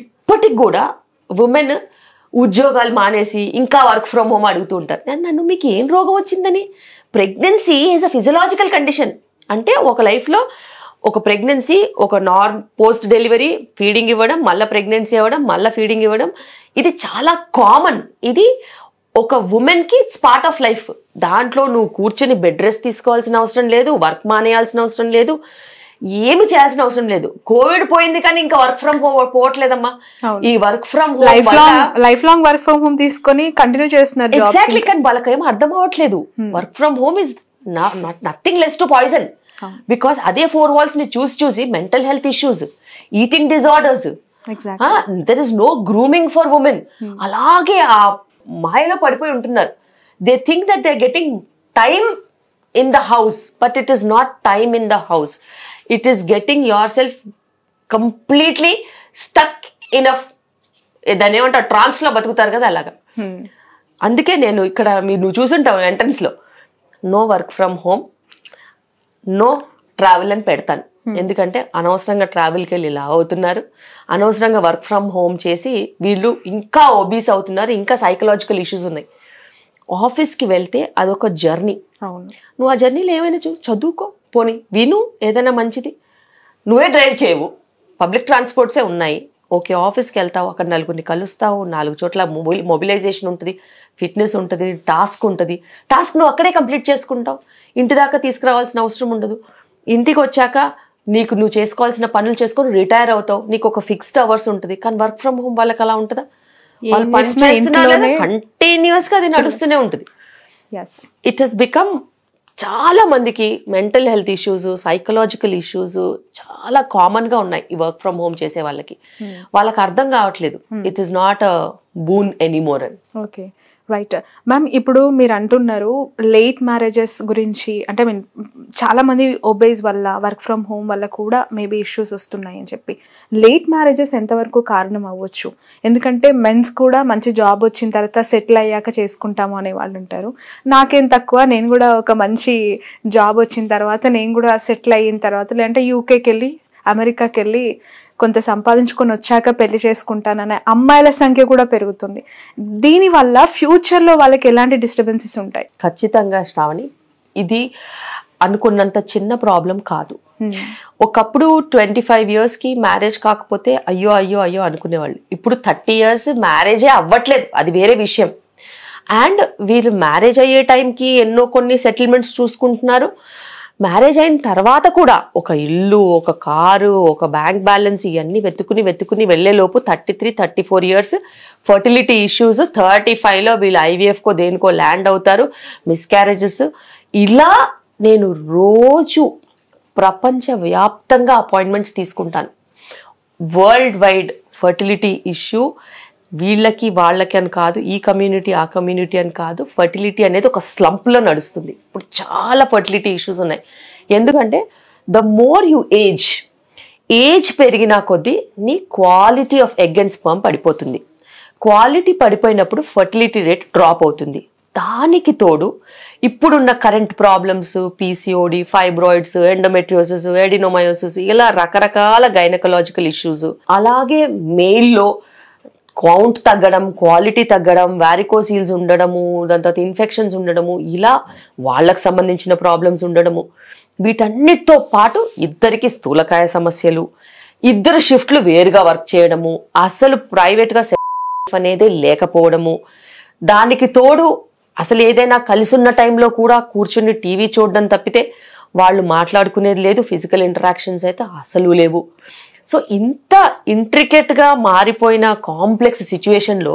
ఇప్పటికి కూడా ఉమెన్ ఉద్యోగాలు మానేసి ఇంకా వర్క్ ఫ్రమ్ హోమ్ అడుగుతూ ఉంటారు నన్ను మీకు ఏం రోగం వచ్చిందని pregnancy is a physiological condition అంటే ఒక లైఫ్లో ఒక ప్రెగ్నెన్సీ ఒక నార్మ్ పోస్ట్ డెలివరీ ఫీడింగ్ ఇవ్వడం మళ్ళీ ప్రెగ్నెన్సీ అవ్వడం మళ్ళీ ఫీడింగ్ ఇవ్వడం ఇది చాలా కామన్ ఇది ఒక ఉమెన్కి ఇట్స్ పార్ట్ ఆఫ్ లైఫ్ దాంట్లో నువ్వు కూర్చొని బెడ్ రెస్ట్ తీసుకోవాల్సిన అవసరం లేదు వర్క్ మానేయాల్సిన అవసరం లేదు ఏమి చేయాల్సిన అవసరం లేదు కోవిడ్ పోయింది కానీ ఇంకా వర్క్ ఫ్రం హోమ్ పోవట్లేదమ్మా ఈ work from home life long work from home తీసుకొని కంటిన్యూ చేస్తున్నారు ఎగ్జాక్ట్లీ కానీ వాళ్ళకి అర్థం అవ్వట్లేదు work from home is nothing less to poison because అదే ఫోర్ వాల్స్ ని చూసి చూసి mental health issues eating disorders there is no grooming for women అలాగే ఆ మాయలో పడిపోయి ఉంటున్నారు they think that they getting time in the house but it is not time in the house it is getting yourself completely stuck in of దాని ఏమంటారు ట్రాన్స్లో బతుకుతారు కదా అలాగా hmm. అందుకే నేను ఇక్కడ మీరు నువ్వు చూసుంటావు లో no work from home no travel అని పెడతాను hmm. ఎందుకంటే అనవసరంగా ట్రావెల్కి వెళ్ళి ఇలా అవుతున్నారు అనవసరంగా వర్క్ ఫ్రమ్ హోమ్ చేసి వీళ్ళు ఇంకా ఒబీస్ అవుతున్నారు ఇంకా సైకలాజికల్ ఇష్యూస్ ఉన్నాయి ఆఫీస్కి వెళ్తే అదొక జర్నీ నువ్వు ఆ జర్నీలో ఏమైనా చూ చదువుకో పోని విను ఏదైనా మంచిది నువ్వే డ్రైవ్ చేయవు పబ్లిక్ ట్రాన్స్పోర్ట్సే ఉన్నాయి ఓకే ఆఫీస్కి వెళ్తావు అక్కడ నలుగురిని కలుస్తావు నాలుగు చోట్ల మొబైల్ మొబిలైజేషన్ ఉంటుంది ఫిట్నెస్ ఉంటుంది టాస్క్ ఉంటుంది టాస్క్ నువ్వు అక్కడే కంప్లీట్ చేసుకుంటావు ఇంటి దాకా తీసుకురావాల్సిన అవసరం ఉండదు ఇంటికి వచ్చాక నీకు నువ్వు చేసుకోవాల్సిన పనులు చేసుకొని రిటైర్ అవుతావు నీకు ఒక ఫిక్స్డ్ అవర్స్ ఉంటుంది కానీ వర్క్ ఫ్రమ్ హోమ్ వాళ్ళకి అలా ఉంటుందా వాళ్ళు కంటిన్యూస్గా అది నడుస్తూనే ఉంటుంది ఇట్ హెస్ బికమ్ చాలా మందికి mental health issues psychological issues చాలా కామన్గా ఉన్నాయి ఈ వర్క్ ఫ్రమ్ హోమ్ చేసే వాళ్ళకి hmm. వాళ్ళకి అర్థం కావట్లేదు it is not boon anymore అని ఓకే రైట్ మ్యామ్ ఇప్పుడు మీరు అంటున్నారు లేట్ మ్యారేజెస్ గురించి అంటే మీన్ చాలామంది ఒబేజ్ వల్ల వర్క్ ఫ్రమ్ హోమ్ వల్ల కూడా మేబీ ఇష్యూస్ వస్తున్నాయి అని చెప్పి లేట్ మ్యారేజెస్ ఎంతవరకు కారణం అవ్వచ్చు ఎందుకంటే మెన్స్ కూడా మంచి జాబ్ వచ్చిన తర్వాత సెటిల్ అయ్యాక చేసుకుంటాము అనే వాళ్ళు ఉంటారు నాకేం తక్కువ నేను కూడా ఒక మంచి జాబ్ వచ్చిన తర్వాత నేను కూడా సెటిల్ అయిన తర్వాత లేదంటే యూకేకి వెళ్ళి అమెరికాకి వెళ్ళి కొంత సంపాదించుకొని వచ్చాక పెళ్లి చేసుకుంటాననే అమ్మాయిల సంఖ్య కూడా పెరుగుతుంది దీనివల్ల ఫ్యూచర్లో వాళ్ళకి ఎలాంటి డిస్టర్బెన్సెస్ ఉంటాయి ఖచ్చితంగా శ్రావణి ఇది అనుకున్నంత చిన్న ప్రాబ్లం కాదు ఒకప్పుడు ట్వంటీ ఫైవ్ ఇయర్స్కి మ్యారేజ్ కాకపోతే అయ్యో అయ్యో అయ్యో అనుకునేవాళ్ళు ఇప్పుడు థర్టీ ఇయర్స్ మ్యారేజే అవ్వట్లేదు అది వేరే విషయం అండ్ వీళ్ళు మ్యారేజ్ అయ్యే టైంకి ఎన్నో కొన్ని సెటిల్మెంట్స్ చూసుకుంటున్నారు మ్యారేజ్ అయిన తర్వాత కూడా ఒక ఇల్లు ఒక కారు ఒక బ్యాంక్ బ్యాలెన్స్ ఇవన్నీ వెతుకుని వెతుకుని వెళ్ళేలోపు thirty three thirty four years fertility issues thirty ఫైవ్లో వీళ్ళు ఐవీఎఫ్కో దేనికో ల్యాండ్ అవుతారు మిస్క్యారేజెస్ ఇలా నేను రోజు ప్రపంచవ్యాప్తంగా అపాయింట్మెంట్స్ తీసుకుంటాను వరల్డ్ వైడ్ ఫర్టిలిటీ ఇష్యూ వీళ్ళకి వాళ్ళకి అని కాదు ఈ కమ్యూనిటీ ఆ కమ్యూనిటీ అని కాదు ఫర్టిలిటీ అనేది ఒక స్లంప్లో నడుస్తుంది ఇప్పుడు చాలా ఫర్టిలిటీ ఇష్యూస్ ఉన్నాయి ఎందుకంటే the more you age age పెరిగినా కొద్దీ నీ quality of egg and sperm పడిపోతుంది క్వాలిటీ పడిపోయినప్పుడు ఫర్టిలిటీ రేట్ డ్రాప్ అవుతుంది దానికి తోడు ఇప్పుడున్న current problems PCOD fibroids endometriosis adenomyosis ఇలా రకరకాల గైనకలాజికల్ ఇష్యూస్ అలాగే మెయిల్లో కౌంట్ తగ్గడం క్వాలిటీ తగ్గడం వారికోసీల్స్ ఉండడము దాని తర్వాత ఇన్ఫెక్షన్స్ ఉండడము ఇలా వాళ్ళకు సంబంధించిన ప్రాబ్లమ్స్ ఉండడము వీటన్నిటితో పాటు ఇద్దరికి స్థూలకాయ సమస్యలు ఇద్దరు షిఫ్ట్లు వేరుగా వర్క్ చేయడము అసలు ప్రైవేట్గా అనేది లేకపోవడము దానికి తోడు అసలు ఏదైనా కలిసున్న టైంలో కూడా కూర్చుని టీవీ చూడడం తప్పితే వాళ్ళు మాట్లాడుకునేది లేదు ఫిజికల్ ఇంటరాక్షన్స్ అయితే అసలు లేవు సో ఇంత ఇంట్రికెట్గా మారిపోయిన కాంప్లెక్స్ సిచ్యువేషన్లో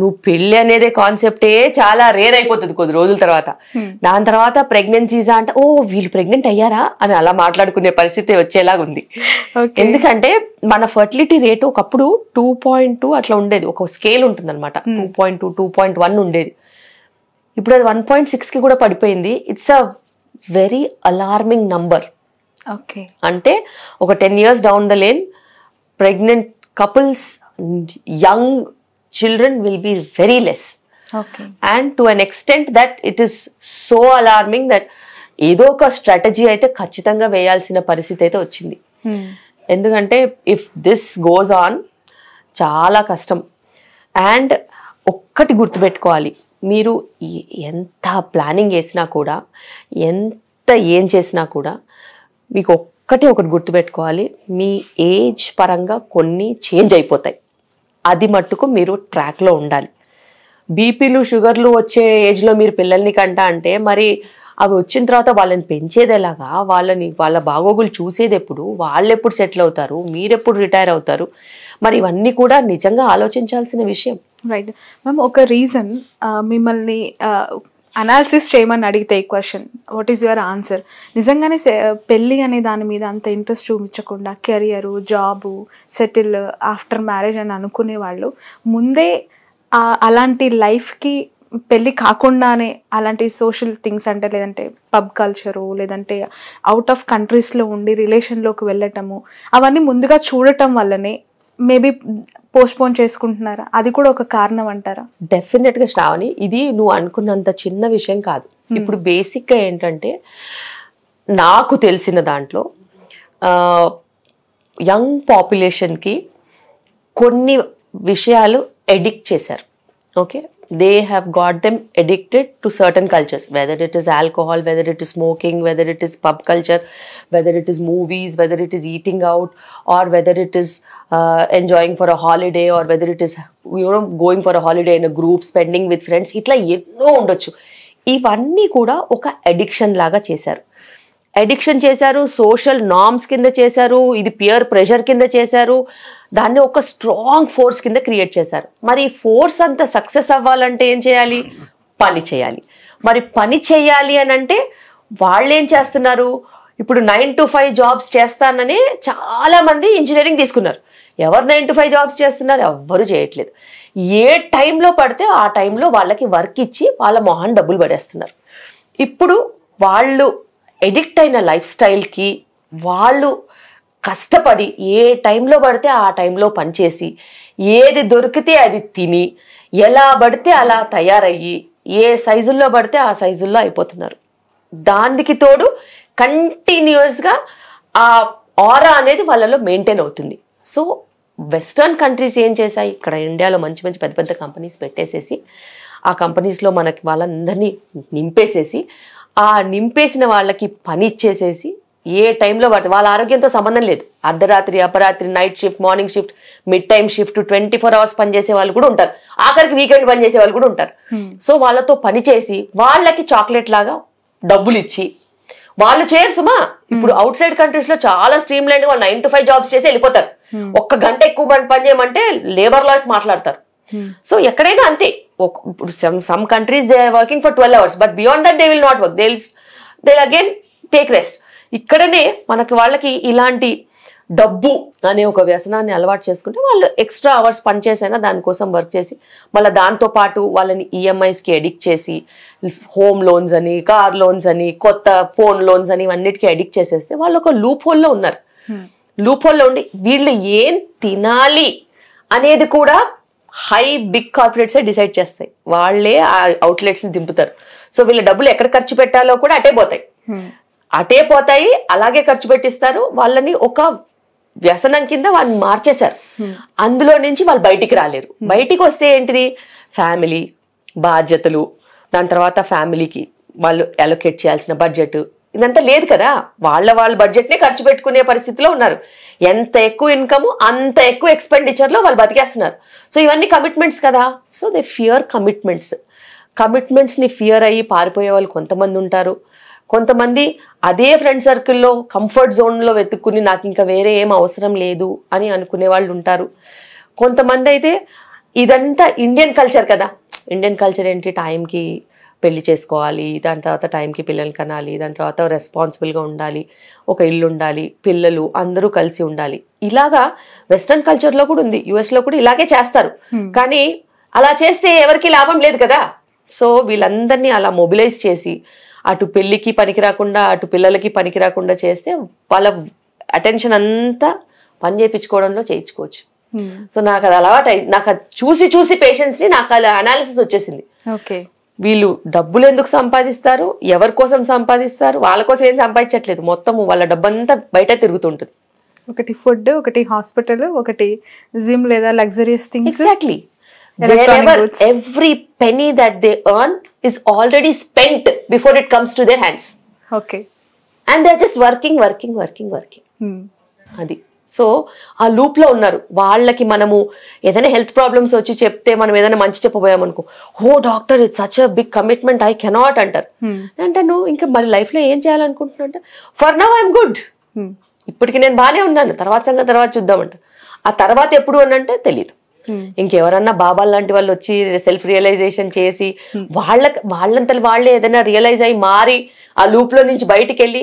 నువ్వు పెళ్ళి అనేదే కాన్సెప్టే చాలా రేర్ అయిపోతుంది కొద్ది రోజుల తర్వాత hmm. దాని తర్వాత ప్రెగ్నెన్సీస్ అంటే ఓ వీళ్ళు ప్రెగ్నెంట్ అయ్యారా అని అలా మాట్లాడుకునే పరిస్థితి వచ్చేలాగా ఉంది ఎందుకంటే మన ఫర్టిలిటీ రేటు ఒకప్పుడు టూ పాయింట్ టూ అట్లా ఉండేది ఒక స్కేల్ ఉంటుంది అనమాట two point two two point one ఉండేది ఇప్పుడు అది వన్ పాయింట్ సిక్స్కి కూడా పడిపోయింది it's a very alarming number అంటే ఒక ten years down the lane pregnant couples young children will be very less and to an extent that it is so alarming that ఏదో ఒక స్ట్రాటజీ అయితే ఖచ్చితంగా వేయాల్సిన పరిస్థితి అయితే వచ్చింది hmm. ఎందుకంటే ఇఫ్ దిస్ గోజ్ ఆన్ చాలా కష్టం అండ్ ఒక్కటి గుర్తుపెట్టుకోవాలి మీరు ఎంత ప్లానింగ్ చేసినా కూడా ఎంత ఏం చేసినా కూడా మీకు ఒక్కటే ఒకటి గుర్తుపెట్టుకోవాలి మీ ఏజ్ పరంగా కొన్ని చేంజ్ అయిపోతాయి అది మట్టుకు మీరు ట్రాక్లో ఉండాలి బీపీలు షుగర్లు వచ్చే ఏజ్లో మీరు పిల్లల్ని కంట అంటే మరి అవి వచ్చిన తర్వాత వాళ్ళని పెంచేది ఎలాగా వాళ్ళని వాళ్ళ బాగోగులు చూసేది ఎప్పుడు వాళ్ళు ఎప్పుడు సెటిల్ అవుతారు మీరెప్పుడు రిటైర్ అవుతారు మరి ఇవన్నీ కూడా నిజంగా ఆలోచించాల్సిన విషయం రైట్ మ్యామ్ ఒక రీజన్ మిమ్మల్ని అనాలిసిస్ చేయమని అడిగితే ఈ question what is your answer నిజంగానే పెళ్ళి అనే దాని మీద అంత ఇంట్రెస్ట్ చూపించకుండా career job settle after marriage అని అనుకునే వాళ్ళు ముందే అలాంటి లైఫ్కి పెళ్ళి కాకుండానే అలాంటి సోషల్ థింగ్స్ అంటే లేదంటే పబ్ కల్చరు లేదంటే అవుట్ ఆఫ్ కంట్రీస్లో ఉండి రిలేషన్లోకి వెళ్ళటము అవన్నీ ముందుగా చూడటం వల్లనే మేబీ పోస్ట్పోన్ చేసుకుంటున్నారా అది కూడా ఒక కారణం అంటారా గా శ్రావణి ఇది నువ్వు అనుకున్నంత చిన్న విషయం కాదు hmm. ఇప్పుడు బేసిక్గా ఏంటంటే నాకు తెలిసిన దాంట్లో యంగ్ పాపులేషన్కి కొన్ని విషయాలు ఎడిక్ట్ చేశారు okay they have got them addicted to certain cultures, whether it is alcohol, whether it is smoking, whether it is pub culture, whether it is movies, whether it is eating out, or whether it is uh, enjoying for a holiday, or whether it is you know going for a holiday in a group, spending with friends. ఇట్లా ఎన్నో ఉండొచ్చు ఇవన్నీ కూడా ఒక addiction లాగా చేశారు addiction చేశారు social norms కింద చేశారు ఇది పియర్ ప్రెషర్ కింద చేశారు దాన్ని ఒక స్ట్రాంగ్ ఫోర్స్ కింద క్రియేట్ చేశారు మరి ఫోర్స్ అంత సక్సెస్ అవ్వాలంటే ఏం చేయాలి పని చేయాలి మరి పని చేయాలి అని అంటే వాళ్ళు ఏం చేస్తున్నారు ఇప్పుడు నైన్ టు ఫైవ్ జాబ్స్ చేస్తానని చాలామంది ఇంజనీరింగ్ తీసుకున్నారు ఎవరు నైన్ టు ఫైవ్ జాబ్స్ చేస్తున్నారు ఎవ్వరు చేయట్లేదు ఏ టైంలో పడితే ఆ టైంలో వాళ్ళకి వర్క్ ఇచ్చి వాళ్ళ మొహాన్ డబ్బులు పడేస్తున్నారు ఇప్పుడు వాళ్ళు ఎడిక్ట్ అయిన లైఫ్ స్టైల్కి వాళ్ళు కష్టపడి ఏ టైంలో పడితే ఆ టైంలో పనిచేసి ఏది దొరికితే అది తిని ఎలా పడితే అలా తయారయ్యి ఏ సైజుల్లో పడితే ఆ సైజుల్లో అయిపోతున్నారు దానికి తోడు కంటిన్యూస్గా ఆ ఆరా అనేది వాళ్ళలో మెయింటైన్ అవుతుంది సో వెస్టర్న్ కంట్రీస్ ఏం చేశాయి ఇక్కడ ఇండియాలో మంచి మంచి పెద్ద పెద్ద కంపెనీస్ పెట్టేసేసి ఆ కంపెనీస్లో మనకి వాళ్ళందరినీ నింపేసేసి ఆ నింపేసిన వాళ్ళకి పని ఇచ్చేసేసి ఏ టైంలో పడితే వాళ్ళ ఆరోగ్యంతో సంబంధం లేదు అర్ధరాత్రి అపరాత్రి night shift morning shift mid time shift twenty four hours పనిచేసే వాళ్ళు కూడా ఉంటారు ఆఖరికి వీకెండ్ పనిచేసే వాళ్ళు కూడా ఉంటారు hmm. సో వాళ్ళతో పని చేసి వాళ్ళకి చాక్లెట్ లాగా డబ్బులు ఇచ్చి వాళ్ళు చేయరు సుమా ఇప్పుడు అవుట్ సైడ్ కంట్రీస్ లో చాలా స్ట్రీమ్ లైన్ వాళ్ళు నైన్ టు ఫైవ్ జాబ్స్ చేసి వెళ్ళిపోతారు hmm. ఒక్క గంట ఎక్కువ పని చేయమంటే లేబర్ లాస్ మాట్లాడతారు hmm. సో ఎక్కడైనా అంతే some countries they are working for twelve hours but beyond that they will not work they they again take rest ఇక్కడనే మనకి వాళ్ళకి ఇలాంటి డబ్బు అనే ఒక వ్యసనాన్ని అలవాటు చేసుకుంటే వాళ్ళు ఎక్స్ట్రా అవర్స్ పనిచేసైనా దానికోసం వర్క్ చేసి మళ్ళీ దాంతోపాటు వాళ్ళని ఈఎంఐస్కి e అడిక్ట్ చేసి హోమ్ లోన్స్ అని కార్ లోన్స్ అని కొత్త ఫోన్ లోన్స్ అని ఇవన్నిటికీ అడిక్ట్ చేసేస్తే వాళ్ళు ఒక లూప్ హోల్లో ఉన్నారు లూప్ hmm. హోల్లో ఉండి వీళ్ళు ఏం తినాలి అనేది కూడా హై బిగ్ కార్పొరేట్సే డిసైడ్ చేస్తాయి వాళ్ళే ఆ అవుట్లెట్స్ని దింపుతారు సో వీళ్ళ డబ్బులు ఎక్కడ ఖర్చు పెట్టాలో కూడా అటే పోతాయి అటే పోతాయి అలాగే ఖర్చు పెట్టిస్తారు వాళ్ళని ఒక వ్యసనం కింద వాళ్ళని మార్చేశారు అందులో నుంచి వాళ్ళు బయటికి రాలేరు బయటికి వస్తే ఏంటిది ఫ్యామిలీ బాధ్యతలు దాని తర్వాత ఫ్యామిలీకి వాళ్ళు అలొకేట్ చేయాల్సిన బడ్జెట్ ఇదంతా లేదు కదా వాళ్ళ వాళ్ళ బడ్జెట్నే ఖర్చు పెట్టుకునే పరిస్థితిలో ఉన్నారు ఎంత ఎక్కువ ఇన్కమ్ అంత ఎక్కువ ఎక్స్పెండిచర్లో వాళ్ళు బతికేస్తున్నారు సో ఇవన్నీ కమిట్మెంట్స్ కదా సో దే ఫియర్ కమిట్మెంట్స్ కమిట్మెంట్స్ని ఫియర్ అయ్యి పారిపోయే వాళ్ళు కొంతమంది ఉంటారు కొంతమంది అదే ఫ్రెండ్ సర్కిల్లో కంఫర్ట్ జోన్లో వెతుక్కుని నాకు ఇంకా వేరే ఏం అవసరం లేదు అని అనుకునే వాళ్ళు ఉంటారు కొంతమంది అయితే ఇదంతా ఇండియన్ కల్చర్ కదా ఇండియన్ కల్చర్ ఏంటి టైంకి పెళ్లి చేసుకోవాలి దాని తర్వాత టైంకి పిల్లల్ని కనాలి దాని తర్వాత రెస్పాన్సిబుల్గా ఉండాలి ఒక ఇల్లు ఉండాలి పిల్లలు అందరూ కలిసి ఉండాలి ఇలాగా వెస్ట్రన్ కల్చర్లో కూడా ఉంది యుఎస్లో కూడా ఇలాగే చేస్తారు కానీ అలా చేస్తే ఎవరికి లాభం లేదు కదా సో వీళ్ళందరినీ అలా మొబిలైజ్ చేసి అటు పెళ్లికి పనికి రాకుండా అటు పిల్లలకి పనికి రాకుండా చేస్తే వాళ్ళ అటెన్షన్ అంతా పని చేయించుకోవడంలో చేయించుకోవచ్చు సో నాకు అది అలవాటు నాకు చూసి చూసి పేషెంట్స్ని నాకు అలా అనాలిసిస్ వచ్చేసింది ఓకే వీళ్ళు డబ్బులు ఎందుకు సంపాదిస్తారు ఎవరి కోసం సంపాదిస్తారు వాళ్ళ కోసం ఏం సంపాదించట్లేదు మొత్తం వాళ్ళ డబ్బంతా బయట తిరుగుతుంటుంది ఒకటి ఫుడ్ ఒకటి హాస్పిటల్ ఒకటి జిమ్ లేదా luxurious things exactly every penny that they earn is already spent before it comes to their hands okay and they are just working working working working అది సో ఆ లూప్లో ఉన్నారు వాళ్ళకి మనము ఏదైనా హెల్త్ ప్రాబ్లమ్స్ వచ్చి చెప్తే మనం ఏదైనా మంచి చెప్పబోయామనుకో ఓ doctor it's such a big commitment I cannot అంటారు అంటే నువ్వు ఇంకా లైఫ్ లైఫ్లో ఏం చేయాలనుకుంటున్నా ఫర్ నవ్ ఐఎమ్ గుడ్ ఇప్పటికి నేను బాగానే ఉన్నాను తర్వాత సంగతి తర్వాత చూద్దామంట ఆ తర్వాత ఎప్పుడు అనంటే తెలియదు ఇంకెవరన్నా బాబా లాంటి వాళ్ళు వచ్చి సెల్ఫ్ రియలైజేషన్ చేసి వాళ్ళ వాళ్ళంతలు వాళ్ళే ఏదైనా రియలైజ్ అయ్యి మారి ఆ లూప్లో నుంచి బయటికి వెళ్ళి